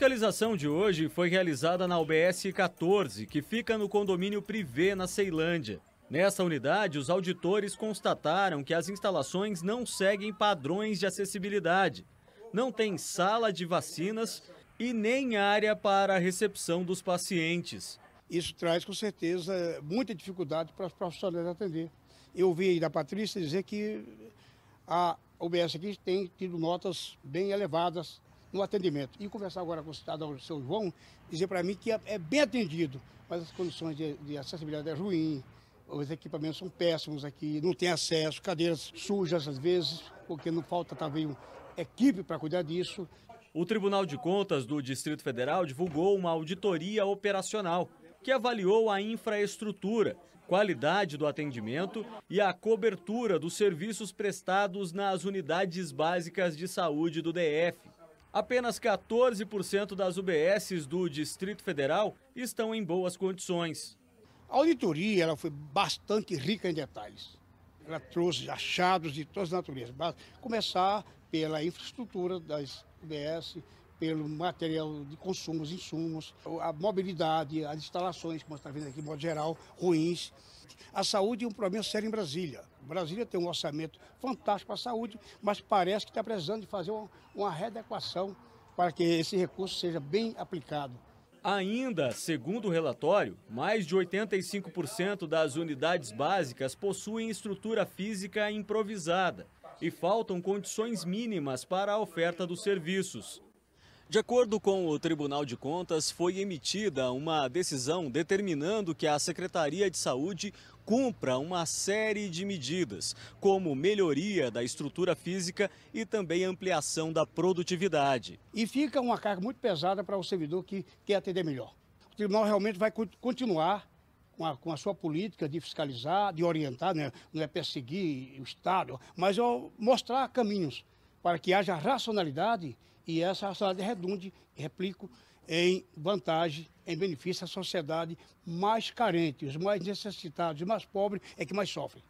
fiscalização de hoje foi realizada na UBS 14, que fica no condomínio privê na Ceilândia. Nessa unidade, os auditores constataram que as instalações não seguem padrões de acessibilidade. Não tem sala de vacinas e nem área para a recepção dos pacientes. Isso traz, com certeza, muita dificuldade para os profissionais atender. Eu ouvi da Patrícia dizer que a UBS aqui tem tido notas bem elevadas no atendimento. E conversar agora com o cidadão seu João, dizer para mim que é, é, bem atendido, mas as condições de, de acessibilidade é ruim, os equipamentos são péssimos aqui, não tem acesso, cadeiras sujas às vezes, porque não falta talvez equipe para cuidar disso. O Tribunal de Contas do Distrito Federal divulgou uma auditoria operacional que avaliou a infraestrutura, qualidade do atendimento e a cobertura dos serviços prestados nas unidades básicas de saúde do DF. Apenas 14% das UBSs do Distrito Federal estão em boas condições. A auditoria ela foi bastante rica em detalhes. Ela trouxe achados de todas as naturezas. Começar pela infraestrutura das UBS, pelo material de consumo, os insumos, a mobilidade, as instalações, como você está vendo aqui, de modo geral, ruins. A saúde é um problema sério em Brasília. Brasília tem um orçamento fantástico para a saúde, mas parece que está precisando de fazer uma, uma readequação para que esse recurso seja bem aplicado. Ainda, segundo o relatório, mais de 85% das unidades básicas possuem estrutura física improvisada e faltam condições mínimas para a oferta dos serviços. De acordo com o Tribunal de Contas, foi emitida uma decisão determinando que a Secretaria de Saúde cumpra uma série de medidas, como melhoria da estrutura física e também ampliação da produtividade. E fica uma carga muito pesada para o servidor que quer atender melhor. O tribunal realmente vai continuar com a, com a, sua política de fiscalizar, de orientar, né? não é perseguir o Estado, mas mostrar caminhos para que haja racionalidade e essa racionalidade redunde, replico, em vantagem, em benefício à sociedade mais carente, os mais necessitados, os mais pobres é que mais sofrem.